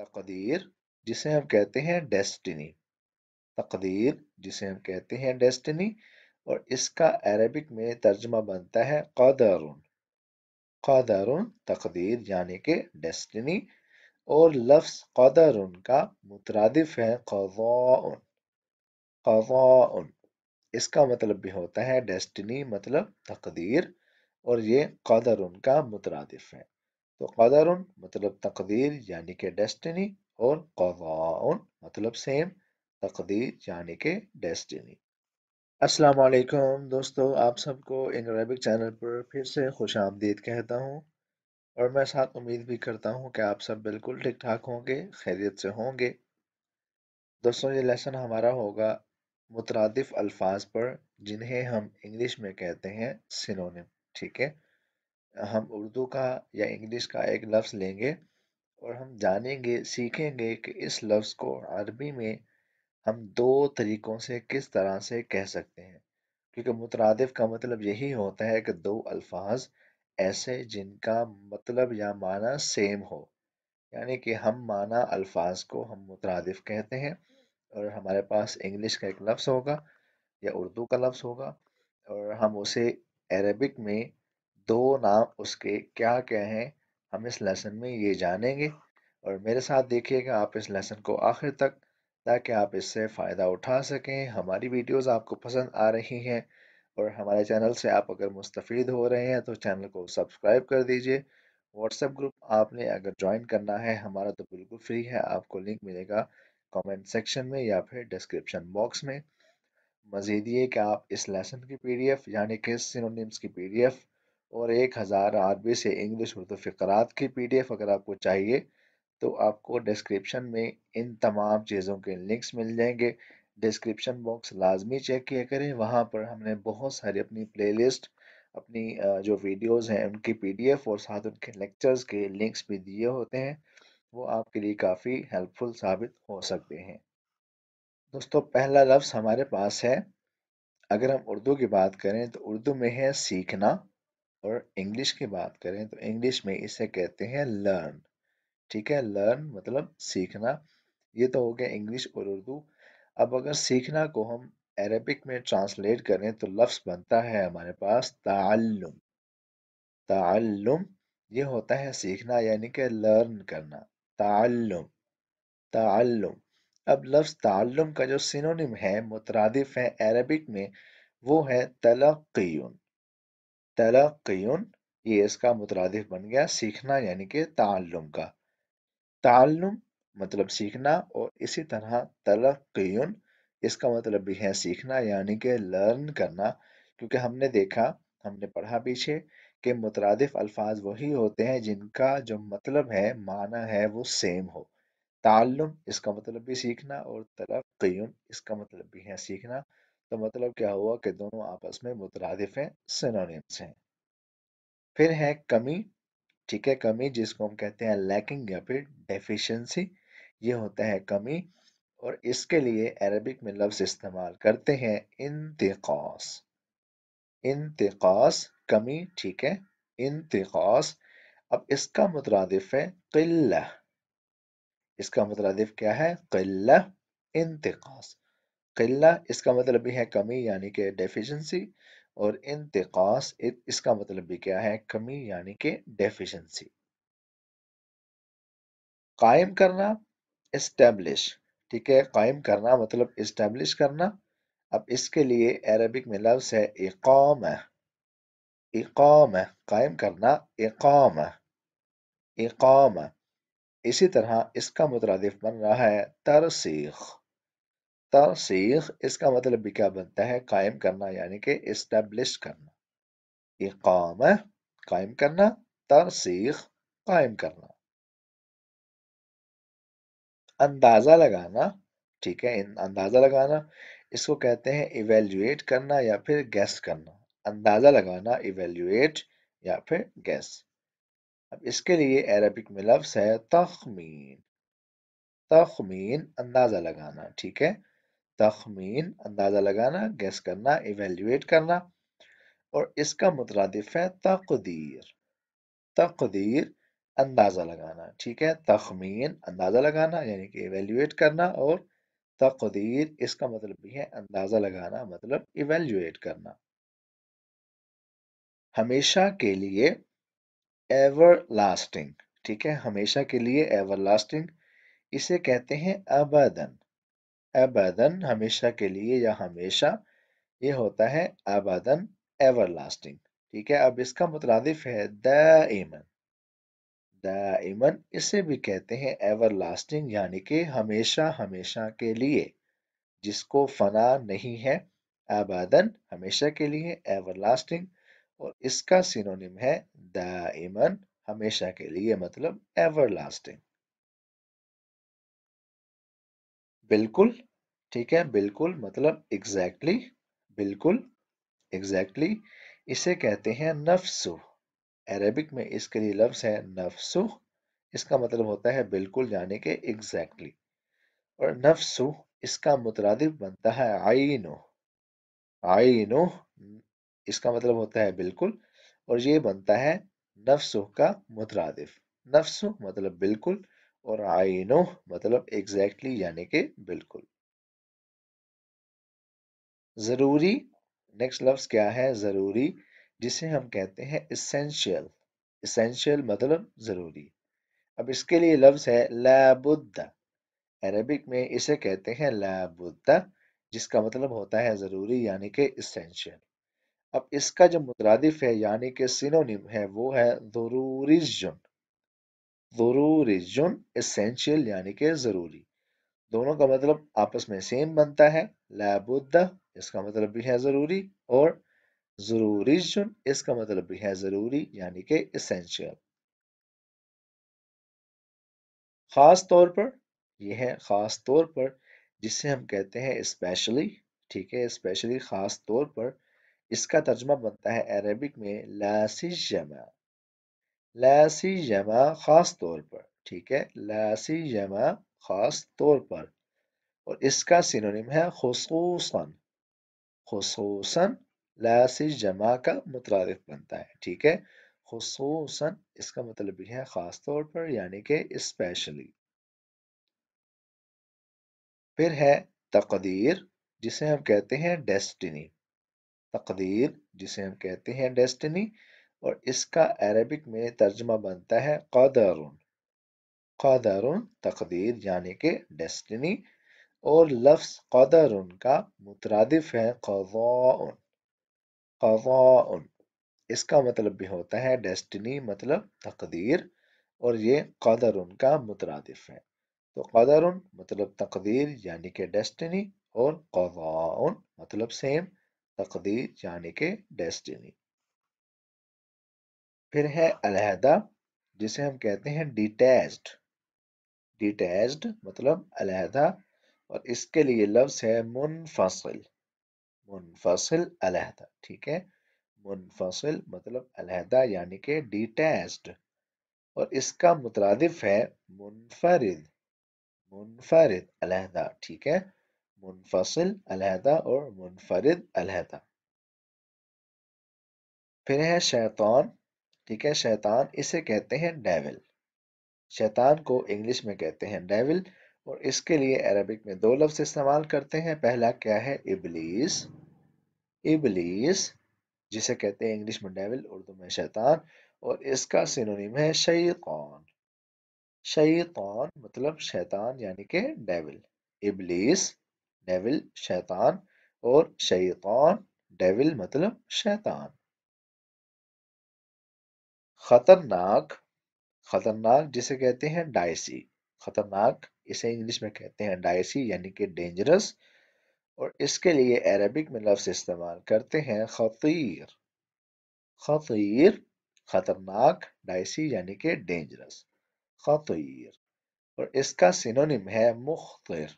तकदीर जिसे हम कहते हैं डेस्टिनी तकदीर जिसे हम कहते हैं डेस्टिनी और इसका अरबिक में तर्जमा बनता है कदरुन कदरुन तकदीर यानी कि डेस्टिनी और लफ्स कदरुन का मुतरदफ है कवाउन कवाउन इसका मतलब भी होता है डेस्टिनी मतलब तकदीर और ये कदर का मुतरदफ है तो कदर मतलब तकदीर यानी कि डेस्टिनी और कदाउन मतलब सेम तकदीर यानी कि डेस्टिनी अस्सलाम वालेकुम दोस्तों आप सबको इन अरबिक चैनल पर फिर से खुश आमदीद कहता हूँ और मैं साथ उम्मीद भी करता हूँ कि आप सब बिल्कुल ठीक ठाक होंगे खैरियत से होंगे दोस्तों ये लेसन हमारा होगा मुतरदफ़ अल्फाज पर जिन्हें हम इंग्लिश में कहते हैं सिनोनिम ठीक है हम उर्दू का या इंग्लिश का एक लफ्ज़ लेंगे और हम जानेंगे सीखेंगे कि इस लफ्ज़ को अरबी में हम दो तरीक़ों से किस तरह से कह सकते हैं क्योंकि मुतरद का मतलब यही होता है कि दो अल्फाज ऐसे जिनका मतलब या माना सेम हो यानी कि हम माना अल्फाज को हम मुतरادف कहते हैं और हमारे पास इंग्लिश का एक लफ्ज़ होगा या उर्दू का लफ्ज़ होगा और हम उसे अरबिक में दो नाम उसके क्या क्या हैं हम इस लेसन में ये जानेंगे और मेरे साथ देखिएगा आप इस लेसन को आखिर तक ताकि आप इससे फ़ायदा उठा सकें हमारी वीडियोस आपको पसंद आ रही हैं और हमारे चैनल से आप अगर मुस्तफ़ हो रहे हैं तो चैनल को सब्सक्राइब कर दीजिए व्हाट्सएप ग्रुप आपने अगर ज्वाइन करना है हमारा तो बिल्कुल फ्री है आपको लिंक मिलेगा कमेंट सेक्शन में या फिर डिस्क्रिप्शन बॉक्स में मज़ीद ये कि आप इस लेसन की पीडीएफ यानी कि सिनोनिम्स की पीडीएफ और एक हज़ार अरबी से इंग्लिश उर्दू फ़करात की पीडीएफ अगर आपको चाहिए तो आपको डिस्क्रिप्शन में इन तमाम चीज़ों के लिंक्स मिल जाएंगे डिस्क्रिप्शन बॉक्स लाजमी चेक किया करें वहाँ पर हमने बहुत सारी अपनी प्लेलिस्ट अपनी जो वीडियोस हैं उनकी पीडीएफ और साथ उनके लेक्चर्स के लिंक्स भी दिए होते हैं वो आपके लिए काफ़ी हेल्पफुल साबित हो सकते हैं दोस्तों पहला लफ्ज़ हमारे पास है अगर हम उर्दू की बात करें तो उर्दू में है सीखना और इंग्लिश की बात करें तो इंग्लिश में इसे कहते हैं लर्न ठीक है लर्न मतलब सीखना ये तो हो गया इंग्लिश और उर्दू अब अगर सीखना को हम अरबिक में ट्रांसलेट करें तो लफ्स बनता है हमारे पास तालुम तालुम ये होता है सीखना यानी कि लर्न करना तालुम तालुम अब लफ्स तालुम का जो सिनोनिम है मुतरदिफ है अरबिक में वो है तलक्न तलक़युन ये इसका मुतरदिफ बन गया सीखना यानी कि तालुम का तालुम मतलब सीखना और इसी तरह तलक़युन इसका मतलब भी है सीखना यानी कि लर्न करना क्योंकि हमने देखा हमने पढ़ा पीछे कि मुतरद अल्फाज वही होते हैं जिनका जो मतलब है माना है वो सेम हो तालुम इसका मतलब भी सीखना और तलक़युन इसका मतलब भी है सीखना तो मतलब क्या हुआ कि दोनों आपस में मुतरदफ हैं सिनोनिम्स हैं फिर है कमी ठीक है कमी जिसको हम कहते हैं लैकिंग या फिर डेफिशिएंसी ये होता है कमी और इसके लिए अरबिक में लफ्ज़ इस्तेमाल करते हैं इंतकास इंतकास कमी ठीक है इंतकास अब इसका मुतरदफ है किल्ला इसका मुतरदफ क्या है किल्ला इंतकास किल्ला इसका मतलब भी है कमी यानी कि डेफिशिएंसी और इंतकास इसका मतलब भी क्या है कमी यानी कि डेफिशिएंसी कायम करना इस्टेब्लिश ठीक है कायम करना मतलब इस्टेब्लिश करना अब इसके लिए अरबिक में लफ्ज़ है इकाम इकाम कायम करना इकाम इकाम इसी तरह इसका मुतरदफ बन रहा है तरसीख तरसीख इसका मतलब भी क्या बनता है कायम करना यानी कि इस्टेब्लिश करना इकाम कायम करना तरसीख कायम करना अंदाज़ा लगाना ठीक है अंदाज़ा लगाना इसको कहते हैं इवेल्युएट करना या फिर गैस करना अंदाज़ा लगाना इवेल्युएट या फिर गैस अब इसके लिए अरबिक में लफ्स है तखमीन तखमीन अंदाज़ा लगाना ठीक है तखमीन अंदाज़ा लगाना गैस करना इवेल्यूएट करना और इसका मुतरदफ है तकदीर तकदीर अंदाज़ा लगाना ठीक है तखमीन अंदाज़ा लगाना यानी कि इवेल्यूएट करना और तकदीर इसका मतलब भी है अंदाज़ा लगाना मतलब इवेल्यूएट करना हमेशा के लिए एवर लास्टिंग ठीक है हमेशा के लिए एवर लास्टिंग इसे कहते हैं अबदन अबदन हमेशा के लिए या हमेशा ये होता है अबदन एवर लास्टिंग ठीक है अब इसका मुतरदिफ है द ईमन द ईमन इसे भी कहते हैं एवर लास्टिंग यानी कि हमेशा हमेशा के लिए जिसको फना नहीं है अबादन हमेशा के लिए एवर लास्टिंग और इसका सिनोनिम है द ईमन हमेशा के लिए मतलब एवर लास्टिंग बिल्कुल ठीक है बिल्कुल मतलब एग्जैक्टली exactly, बिल्कुल एग्जैक्टली exactly, इसे कहते हैं नफ्सु अरेबिक में इसके लिए लफ्ज़ है नफ्सु इसका मतलब होता है बिल्कुल जाने के एग्जैक्टली exactly. और नफ्सु इसका मुतरद बनता है आइनो आइनो इसका मतलब होता है बिल्कुल और ये बनता है नफ्सु का मुतरद नफ्सु मतलब बिल्कुल और आई नो मतलब एग्जैक्टली exactly यानी कि बिल्कुल ज़रूरी नेक्स्ट लफ्ज़ क्या है ज़रूरी जिसे हम कहते हैं इसेंशियल इसेंशियल मतलब ज़रूरी अब इसके लिए लफ्ज़ है लैबुद्द अरबिक में इसे कहते हैं लाबुद्द जिसका मतलब होता है ज़रूरी यानी कि इसेंशियल अब इसका जो मुतरदिफ है यानी के सिनोनिम है वो है ज़रूरी ज़रूरिजुन एसेंशियल यानी कि ज़रूरी दोनों का मतलब आपस में सेम बनता है लाबुद्दा इसका मतलब भी है ज़रूरी और ज़रूरिजुन इसका मतलब भी है ज़रूरी यानी कि एसेंशियल ख़ास तौर पर यह है ख़ास तौर पर जिसे हम कहते हैं स्पेशली ठीक है स्पेशली ख़ास तौर पर इसका तर्जमा बनता है अरबिक में लासिजमा लासी जमा ख़ास तौर पर ठीक है लासी जमा ख़ास तौर पर और इसका सिनोनिम है खसूसन खसूसन लासी जमा का मुतरद बनता है ठीक है खसूसन इसका मतलब भी है ख़ास तौर पर यानी के स्पेशली फिर है तकदीर जिसे हम कहते हैं डेस्टिनी तकदीर जिसे हम कहते हैं डेस्टिनी और इसका अरबिक में तर्जमा बनता है कदरुन कदरुन तकदीर यानी कि डेस्टिनी और लफ्स कदरुन का मुतरदफ है कदाउन इसका मतलब भी होता है डेस्टिनी मतलब तकदीर और ये कदर का मुतरदफ है तो कदर मतलब तकदीर यानी कि डेस्टिनी और कवाउन मतलब सेम तकदीर यानी कि डेस्टिनी फिर है अलहदा जिसे हम कहते हैं डिटैच्ड डिटैच्ड मतलब अलहदा और इसके लिए लफ्ज है मुनफसल मुनफसल अलहदा ठीक है मुनफसल मतलब अलहदा यानी कि डिटैच्ड और इसका मुतरदफ है मुनफरद मुनफरद अलहदा ठीक है मुनफसल अलहदा और मुनफरद अलहदा फिर है शैतान ठीक है शैतान इसे कहते हैं डेविल शैतान को इंग्लिश में कहते हैं डेविल और इसके लिए अरबिक में दो लफ्ज इस्तेमाल करते हैं पहला क्या है इबलीस इबलीस जिसे कहते हैं इंग्लिश में डेविल उर्दू में शैतान और इसका सिनोनिम है शैतान शैतान मतलब शैतान यानी कि डेविल इबलीस डेविल शैतान और शैतान डेविल मतलब शैतान खतरनाक खतरनाक जिसे कहते हैं डायसी खतरनाक इसे इंग्लिश में कहते हैं डायसी यानी कि डेंजरस और इसके लिए अरबिक में लफ्ज इस्तेमाल करते हैं खतीर खतीर खतरनाक डायसी यानी कि डेंजरस खतीर और इसका सिनोनिम है मुख्तर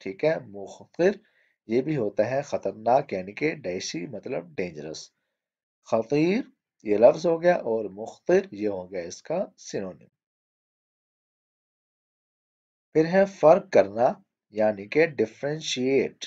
ठीक है मुख्तर ये भी होता है खतरनाक यानी कि डायसी मतलब डेंजरस खतीर ये लफ्ज हो गया और मुख्तर ये हो गया इसका सिनोनिम फिर है फर्क करना यानी कि डिफ्रेंशिएट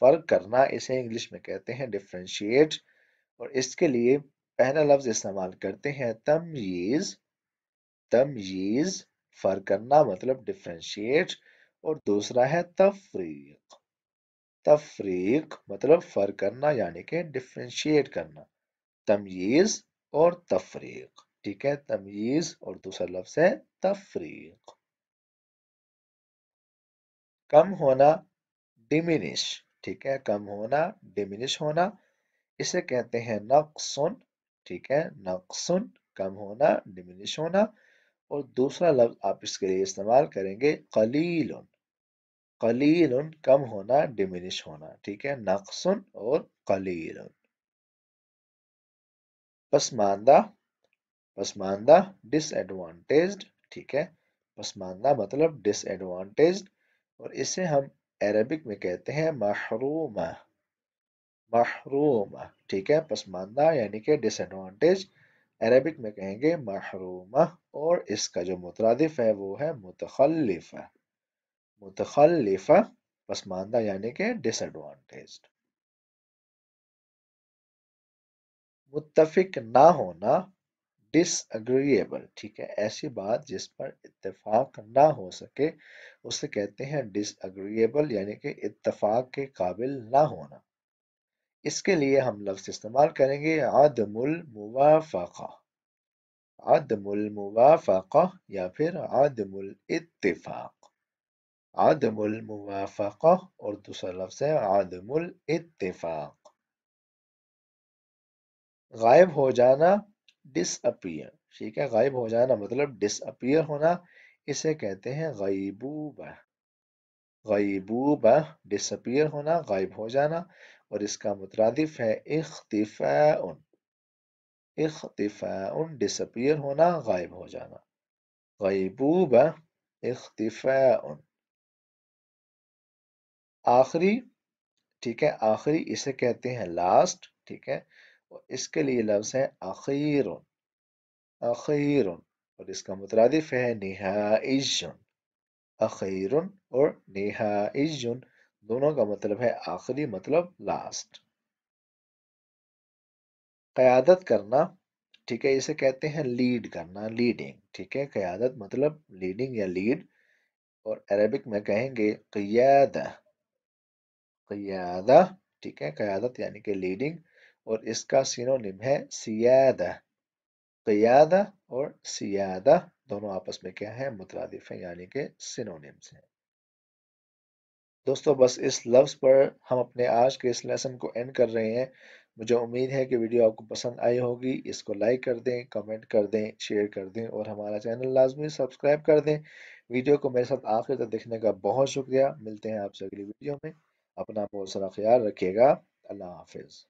फर्क करना इसे इंग्लिश में कहते हैं डिफ्रेंशिएट और इसके लिए पहला लफ्ज इस्तेमाल करते हैं तमयीज तमयीज फर्क करना मतलब डिफ्रेंशिएट और दूसरा है तफरीक तफरीक मतलब फर्क करना यानी कि डिफ्रेंशिएट करना तमीज़ और तफरीक ठीक है तमीज़ और दूसरा लफ्ज़ है तफरीक कम होना डिमिनिश ठीक है कम होना डिमिनिश होना इसे कहते हैं नक्सुन ठीक है नक्सुन कम होना डिमिनिश होना और दूसरा लफ्ज आप इसके लिए इस्तेमाल करेंगे कलील कलील कम होना डिमिनिश होना ठीक है नक्सुन और कलील पसमानदा पसमानदा डिसएडवांटेज ठीक है पसमानदा मतलब डिसएडवांटेज और इसे हम अरबिक में कहते हैं महरूमा महरूमा ठीक है पसमानदा यानी कि डिसएडवांटेज अरबिक में कहेंगे महरूमा और इसका जो मुतरदफ है वो है मुतखलफा मुतखलफा पसमानदा यानी कि डिसएडवांटेज्ड मुत्तफिक ना होना डिसएग्रीएबल ठीक है ऐसी बात जिस पर इतफाक ना हो सके उसे कहते हैं डिसएग्रीएबल यानी कि इतफाक़ के काबिल ना होना इसके लिए हम लफ्ज़ इस्तेमाल करेंगे आदमुल मुवाफ़ा आदमुल मुवाफ़ा या फिर आदमुल इत्तेफाक आदमुल मुवाफ़ा और दूसरा लफ्ज़ है आदमुल इत्तेफाक गायब हो जाना डिसअपियर ठीक है गायब हो जाना मतलब डिसअपियर होना इसे कहते हैं गईबूबा गईबूबा डिसअपियर होना गायब हो जाना और इसका मुतरदिफ है इख्तिफा इख्तिफा डिसअपियर होना गायब हो जाना गईबूबा इख्तिफा आखिरी ठीक है आखिरी इसे कहते हैं लास्ट ठीक है तो इसके लिए लफ्ज़ है अखीर अखीर और इसका मुतरदिफ है नहाइज अखीर और नहाइज दोनों का मतलब है आखिरी मतलब लास्ट क़्यादत करना ठीक है इसे कहते हैं लीड करना लीडिंग ठीक है क्यादत मतलब लीडिंग या लीड और अरबिक में कहेंगे क़यादा क़यादा ठीक है क्यादत यानी कि लीडिंग और इसका सिनोनिम है सियादा कयादा तो और सियादा दोनों आपस में क्या है मुतरदिफ है यानी कि सिनोनिम्स हैं दोस्तों बस इस लफ्ज़ पर हम अपने आज के इस लेसन को एंड कर रहे हैं मुझे उम्मीद है कि वीडियो आपको पसंद आई होगी इसको लाइक कर दें कमेंट कर दें शेयर कर दें और हमारा चैनल लाजमी सब्सक्राइब कर दें वीडियो को मेरे साथ आखिर तक देखने का बहुत शुक्रिया मिलते हैं आपसे अगली वीडियो में अपना बहुत सारा ख्याल रखिएगा अल्लाह हाफिज़